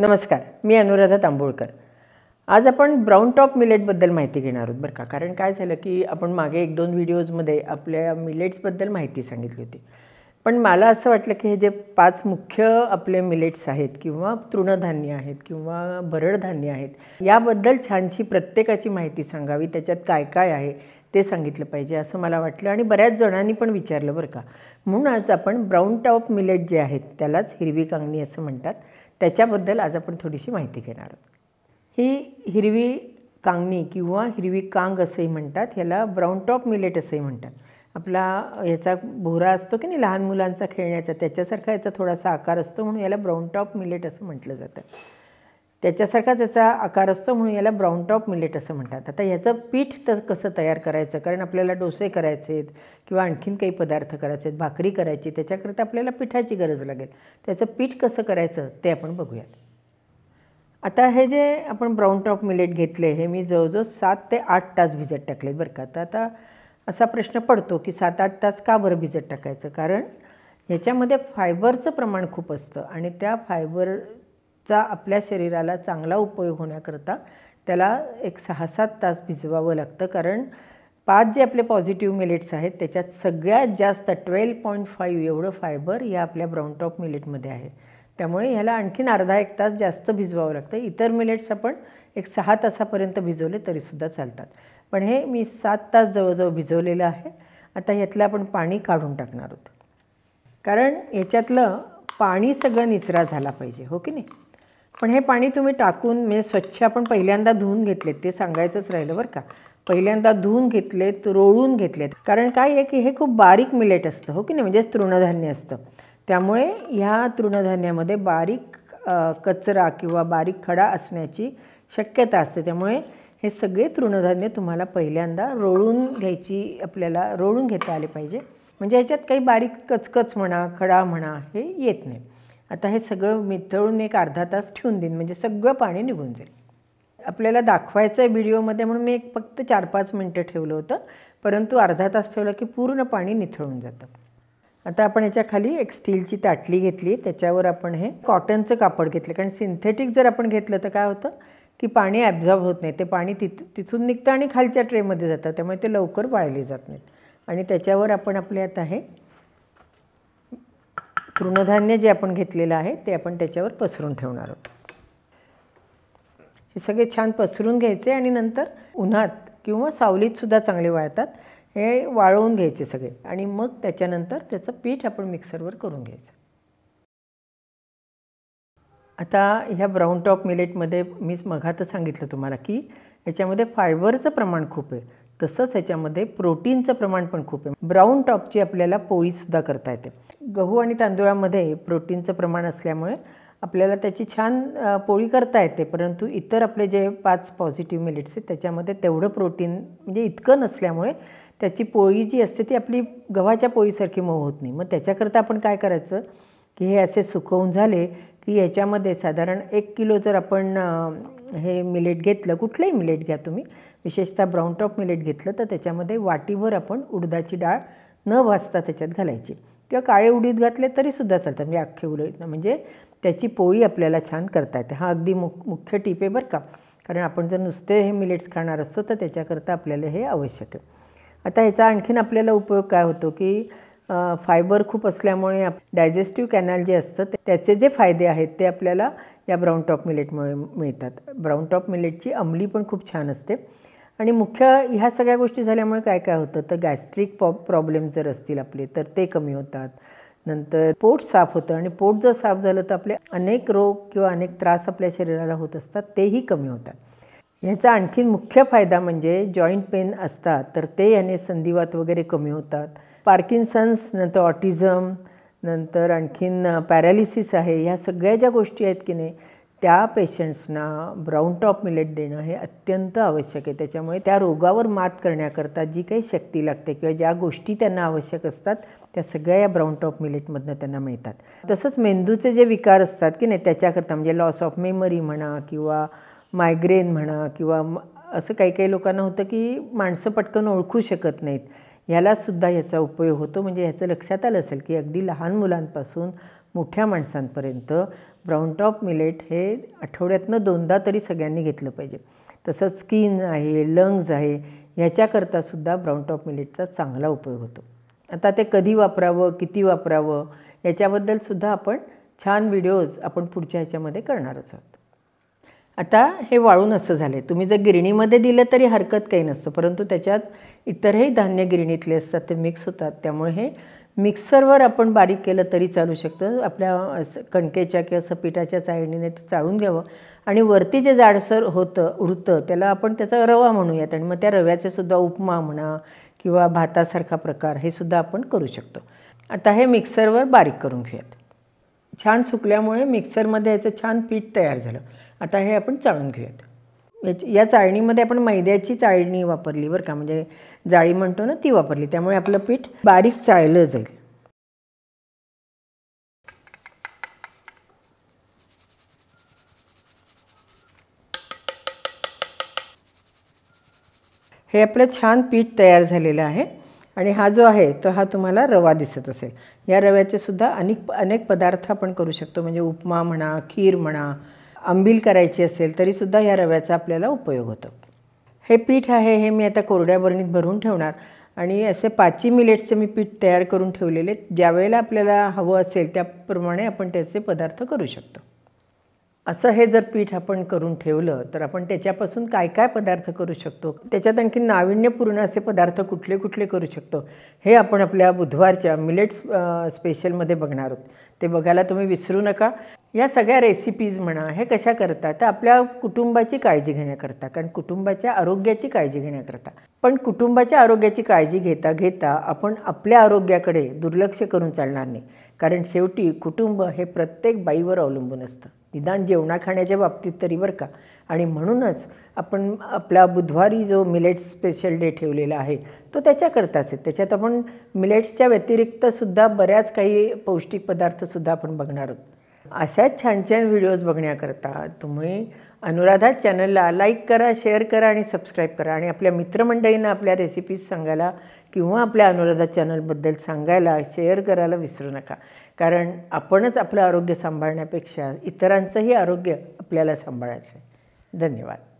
नमस्कार मी अनुराधा तांबोळकर आज आपण ब्राऊन टॉप मिलेटबद्दल माहिती घेणार आहोत बरं का कारण काय झालं की आपण मागे एक दोन व्हिडिओजमध्ये आपल्या मिलेट्सबद्दल माहिती सांगितली होती पण मला असं वाटलं की हे जे पाच मुख्य आपले मिलेट्स आहेत किंवा तृणधान्य आहेत किंवा भरडधान्य आहेत याबद्दल छानशी प्रत्येकाची माहिती सांगावी त्याच्यात काय काय आहे ते सांगितलं पाहिजे असं मला वाटलं आणि बऱ्याच जणांनी पण विचारलं बरं का म्हणून आज आपण ब्राऊन टॉप मिलेट जे आहेत त्यालाच हिरवी कांगणी असं म्हणतात त्याच्याबद्दल आज आपण थोडीशी माहिती घेणार आहोत ही हिरवी कांगणी किंवा हिरवी कांग असंही म्हणतात ह्याला ब्राऊन टॉप मिलेट असंही म्हणतात आपला ह्याचा भोरा असतो की नाही लहान मुलांचा खेळण्याचा त्याच्यासारखा याचा थोडासा आकार असतो म्हणून याला ब्राऊन टॉप मिलेट असं म्हटलं जातं त्याच्यासारखा त्याचा आकार असतो म्हणून याला ब्राऊन टॉप मिलेट असं म्हणतात आता ह्याचं पीठ तर कसं तयार करायचं कारण आपल्याला डोसे करायचे आहेत किंवा आणखीन काही पदार्थ करायचे आहेत भाकरी करायची त्याच्याकरिता आपल्याला पिठाची गरज लागेल त्याचं पीठ कसं करायचं ते आपण बघूयात आता हे जे आपण ब्राऊन टॉप मिलेट घेतले हे मी जवळजवळ सात ते आठ तास भिजत टाकले बरं का तर आता असा प्रश्न पडतो की सात आठ तास का बरं भिजत टाकायचं कारण ह्याच्यामध्ये फायबरचं प्रमाण खूप असतं आणि त्या फायबर चा आपल्या शरीराला चांगला उपयोग होण्याकरता त्याला एक सहा सात तास भिजवावं लागतं कारण पाच जे आपले पॉझिटिव्ह मिलेट्स आहेत त्याच्यात सगळ्यात जास्त ट्वेल्व पॉईंट फाईव्ह एवढं फायबर या आपल्या ब्राऊन टॉप मिलेटमध्ये आहे त्यामुळे ह्याला आणखीन अर्धा एक तास जास्त भिजवावं लागतं इतर मिलेट्स आपण एक सहा तासापर्यंत भिजवले तरीसुद्धा चालतात पण हे मी सात तास जवळजवळ भिजवलेलं आहे आता यातलं आपण पाणी काढून टाकणार आहोत कारण याच्यातलं पाणी सगळं निचरा झाला पाहिजे हो की नाही पण हे पाणी तुम्ही टाकून म्हणजे स्वच्छ आपण पहिल्यांदा धुवून घेतलेत ते सांगायचंच राहिलं बरं का पहिल्यांदा धुवून घेतलेत रोळून घेतलेत कारण काय आहे की हे खूप बारीक मिलेट असतं हो की नाही म्हणजेच तृणधान्य असतं त्यामुळे ह्या तृणधान्यामध्ये बारीक कचरा किंवा बारीक खडा असण्याची शक्यता असते त्यामुळे हे सगळे तृणधान्य तुम्हाला पहिल्यांदा रोळून घ्यायची आपल्याला रोळून घेता आले पाहिजे म्हणजे याच्यात काही बारीक कचकच म्हणा खडा म्हणा हे येत नाही आता हे सगळं मिथळून एक अर्धा तास ठेवून देईन म्हणजे सगळं पाणी निघून जाईल आपल्याला दाखवायचं आहे व्हिडिओमध्ये म्हणून मी एक फक्त चार पाच मिनटं ठेवलं होतं परंतु अर्धा तास ठेवलं की पूर्ण पाणी निथळून जातं आता आपण याच्या खाली एक स्टीलची ताटली घेतली त्याच्यावर आपण हे कॉटनचं कापड घेतलं कारण सिंथेटिक जर आपण घेतलं तर काय होतं की पाणी ॲब्झॉर्ब होत नाही ते पाणी तिथ तिथून निघतं आणि खालच्या ट्रेमध्ये जातं त्यामुळे ते लवकर वाळले जात नाहीत आणि त्याच्यावर आपण आपले आता हे तृणधान्य जे आपण घेतलेलं आहे ते आपण त्याच्यावर पसरून ठेवणार आहोत हे सगळे छान पसरून घ्यायचे आणि नंतर उन्हात किंवा सावलीतसुद्धा चांगले वाळतात हे वाळवून घ्यायचे सगळे आणि मग त्याच्यानंतर त्याचं पीठ आपण मिक्सरवर करून घ्यायचं आता ह्या ब्राऊन टॉप मिलेटमध्ये मीच मघातच सांगितलं तुम्हाला की याच्यामध्ये फायबरचं प्रमाण खूप आहे तसंच ह्याच्यामध्ये प्रोटीनचं प्रमाण पण खूप आहे ब्राऊन टॉपची आपल्याला पोळीसुद्धा करता येते गहू आणि तांदूळामध्ये प्रोटीनचं प्रमाण असल्यामुळे आपल्याला त्याची छान पोळी करता येते परंतु इतर आपले जे पाच पॉझिटिव्ह मिलेट्स आहेत त्याच्यामध्ये तेवढं प्रोटीन म्हणजे इतकं नसल्यामुळे त्याची पोळी जी असते ती आपली गव्हाच्या पोळीसारखी मऊ होत नाही मग त्याच्याकरता आपण काय करायचं की हे असे सुकवून झाले की याच्यामध्ये साधारण एक किलो जर आपण हे मिलेट घेतलं कुठलंही मिलेट घ्या तुम्ही विशेषतः ब्राऊन टॉप मिलेट घेतलं तर त्याच्यामध्ये वाटीभर आपण उडदाची डाळ न भाजता त्याच्यात घालायची किंवा काळे उडीद घातले तरीसुद्धा चालतं म्हणजे अख्खे उडीद म्हणजे त्याची पोळी आपल्याला छान करता येते हा अगदी मु मुख्य टीप आहे बरं का कारण आपण जर नुसते हे मिलेट्स खाणार असतो तर त्याच्याकरता आपल्याला हे आवश्यक आहे आता ह्याचा आणखीन आपल्याला उपयोग काय होतो की फायबर खूप असल्यामुळे डायजेस्टिव्ह कॅनल जे असतं त्याचे जे फायदे आहेत ते आपल्याला या ब्राऊन टॉप मिलेटमुळे मिळतात ब्राऊन टॉप मिलेटची अंमली पण खूप छान असते आणि मुख्य ह्या सगळ्या गोष्टी झाल्यामुळे काय काय होतं तर गॅस्ट्रिक प्रॉब्लेम जर असतील आपले तर ते कमी होतात नंतर पोट साफ होतं आणि पोट जर साफ झालं तर आपले अनेक रोग किंवा अनेक त्रास आपल्या शरीराला होत असतात तेही कमी होतात ह्याचा आणखीन मुख्य फायदा म्हणजे जॉईंट पेन असतात तर ते याने संधिवात वगैरे कमी होतात पार्किन्सन्स नंतर ऑटिझम नंतर आणखीन पॅरालिसिस आहे ह्या सगळ्या ज्या गोष्टी आहेत की नाही त्या पेशंट्सना ब्राऊन टॉप मिलेट देणं हे अत्यंत आवश्यक आहे त्याच्यामुळे त्या रोगावर मात करण्याकरता जी काही शक्ती लागते किंवा ज्या गोष्टी त्यांना आवश्यक असतात त्या सगळ्या या ब्राऊन टॉप मिलेटमधनं त्यांना मिळतात तसंच मेंदूचे जे विकार असतात की नाही त्याच्याकरता म्हणजे लॉस ऑफ मेमरी म्हणा किंवा मायग्रेन म्हणा किंवा असं काही काही लोकांना होतं की माणसं पटकन ओळखू शकत नाहीत ह्यालासुद्धा याचा उपयोग होतो म्हणजे ह्याचं लक्षात आलं असेल की अगदी लहान मुलांपासून मोठ्या माणसांपर्यंत ब्राऊन टॉप मिलेट हे आठवड्यातनं दोनदा तरी सगळ्यांनी घेतलं पाहिजे तसंच स्किन आहे लंग्स आहे ह्याच्याकरता सुद्धा ब्राऊन टॉप मिलेटचा चांगला उपयोग होतो आता ते कधी वापरावं किती वापरावं याच्याबद्दल सुद्धा आपण छान व्हिडिओज आपण पुढच्या ह्याच्यामध्ये करणारच आहोत आता हे वाळून असं झालं तुम्ही जर गिरणीमध्ये दिलं तरी हरकत काही नसतं परंतु त्याच्यात इतरही धान्य गिरणीतले असतात ते मिक्स होतात त्यामुळे हे मिक्सरवर आपण बारीक केलं तरी चालू शकतं आपल्या कणकेच्या किंवा पिठाच्या चाळणीने ते चाळून घ्यावं आणि वरती जे जाडसर होतं उरतं त्याला आपण त्याचा रवा म्हणूयात आणि मग त्या रव्याचे सुद्धा उपमा म्हणा किंवा भातासारखा प्रकार हे सुद्धा आपण करू शकतो आता हे मिक्सरवर बारीक करून घेऊयात छान सुकल्यामुळे मिक्सरमध्ये याचं छान पीठ तयार झालं आता हे आपण चाळून घेऊयात म्हणजे या चाळणीमध्ये आपण मैद्याची चाळणी वापरली बरं का म्हणजे जाळी म्हणतो ना ती वापरली त्यामुळे आपलं पीठ बारीक चाळलं जाईल हे आपलं छान पीठ तयार झालेलं आहे आणि हा जो आहे तो हा तुम्हाला रवा दिसत असेल या रव्याचे सुद्धा अनेक अनेक पदार्थ आपण करू शकतो म्हणजे उपमा म्हणा खीर म्हणा आंबील करायची असेल तरीसुद्धा या रव्याचा आपल्याला उपयोग होतो हे पीठ आहे हे मी आता कोरड्या बरणीत भरून ठेवणार आणि असे पाचही मिलेट्सचे मी पीठ तयार करून ठेवलेले ज्यावेळेला आपल्याला हवं असेल त्याप्रमाणे आपण त्याचे पदार्थ करू शकतो असं हे जर पीठ आपण करून ठेवलं तर आपण त्याच्यापासून काय काय पदार्थ करू शकतो त्याच्यात आणखी नाविन्यपूर्ण असे पदार्थ कुठले कुठले करू शकतो हे आपण आपल्या बुधवारच्या मिलेट्स स्पेशलमध्ये बघणार आहोत ते बघायला तुम्ही विसरू नका या सगळ्या रेसिपीज म्हणा हे कशा करता तर आपल्या कुटुंबाची काळजी घेण्याकरता कारण कुटुंबाच्या आरोग्याची काळजी घेण्याकरता पण कुटुंबाच्या आरोग्याची काळजी घेता घेता आपण आपल्या आरोग्याकडे दुर्लक्ष करून चालणार नाही कारण शेवटी कुटुंब हे प्रत्येक बाईवर अवलंबून असतं निदान जेवणा खाण्याच्या बाबतीत तरी बरं का आणि म्हणूनच आपण आपला बुधवारी जो मिलेट्स स्पेशल डे ठेवलेला आहे तो त्याच्याकरताच आहे त्याच्यात आपण मिलेट्सच्या व्यतिरिक्तसुद्धा बऱ्याच काही पौष्टिक पदार्थसुद्धा आपण बघणार आहोत अशाच छान छान व्हिडिओज बघण्याकरता तुम्ही अनुराधा चॅनलला लाईक करा शेअर करा आणि सबस्क्राईब करा आणि आपल्या मित्रमंडळींना आपल्या रेसिपीज सांगायला किंवा आपल्या अनुराधा चॅनलबद्दल सांगायला शेअर करायला विसरू नका कारण आपणच आपलं आरोग्य सांभाळण्यापेक्षा इतरांचंही आरोग्य आपल्याला सांभाळायचं आहे धन्यवाद